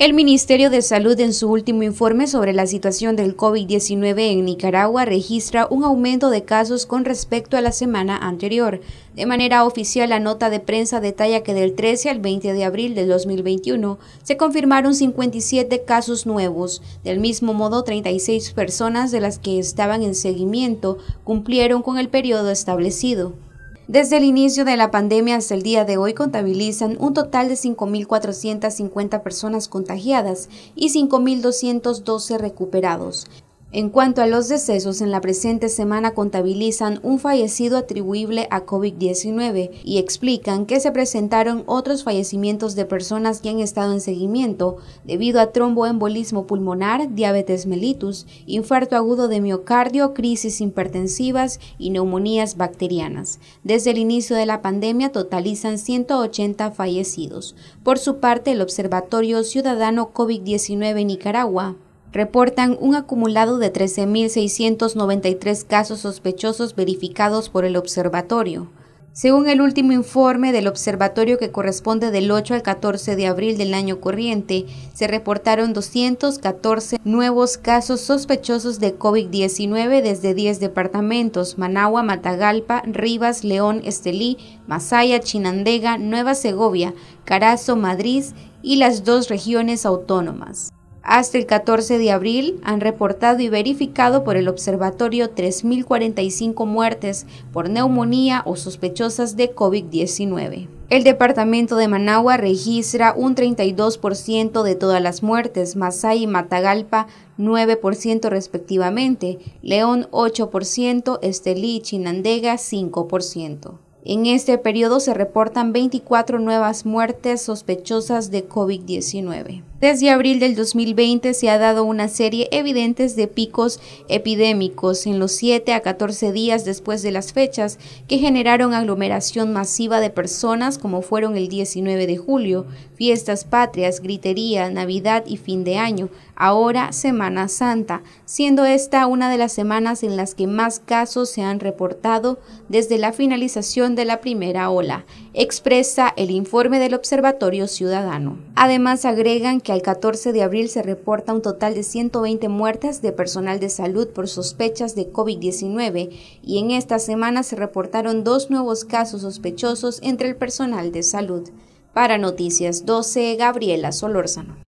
El Ministerio de Salud en su último informe sobre la situación del COVID-19 en Nicaragua registra un aumento de casos con respecto a la semana anterior. De manera oficial, la nota de prensa detalla que del 13 al 20 de abril de 2021 se confirmaron 57 casos nuevos. Del mismo modo, 36 personas de las que estaban en seguimiento cumplieron con el periodo establecido. Desde el inicio de la pandemia hasta el día de hoy contabilizan un total de 5.450 personas contagiadas y 5.212 recuperados. En cuanto a los decesos, en la presente semana contabilizan un fallecido atribuible a COVID-19 y explican que se presentaron otros fallecimientos de personas que han estado en seguimiento debido a tromboembolismo pulmonar, diabetes mellitus, infarto agudo de miocardio, crisis hipertensivas y neumonías bacterianas. Desde el inicio de la pandemia totalizan 180 fallecidos. Por su parte, el Observatorio Ciudadano COVID-19 Nicaragua reportan un acumulado de 13.693 casos sospechosos verificados por el observatorio. Según el último informe del observatorio que corresponde del 8 al 14 de abril del año corriente, se reportaron 214 nuevos casos sospechosos de COVID-19 desde 10 departamentos, Managua, Matagalpa, Rivas, León, Estelí, Masaya, Chinandega, Nueva Segovia, Carazo, Madrid y las dos regiones autónomas. Hasta el 14 de abril han reportado y verificado por el observatorio 3.045 muertes por neumonía o sospechosas de COVID-19. El departamento de Managua registra un 32% de todas las muertes, Masay y Matagalpa 9% respectivamente, León 8%, Estelí y Chinandega 5%. En este periodo se reportan 24 nuevas muertes sospechosas de COVID-19. Desde abril del 2020 se ha dado una serie evidentes de picos epidémicos en los 7 a 14 días después de las fechas que generaron aglomeración masiva de personas como fueron el 19 de julio, fiestas patrias, gritería, Navidad y fin de año, ahora Semana Santa, siendo esta una de las semanas en las que más casos se han reportado desde la finalización de la primera ola, expresa el informe del Observatorio Ciudadano. Además, agregan que al 14 de abril se reporta un total de 120 muertes de personal de salud por sospechas de COVID-19 y en esta semana se reportaron dos nuevos casos sospechosos entre el personal de salud. Para Noticias 12, Gabriela Solórzano.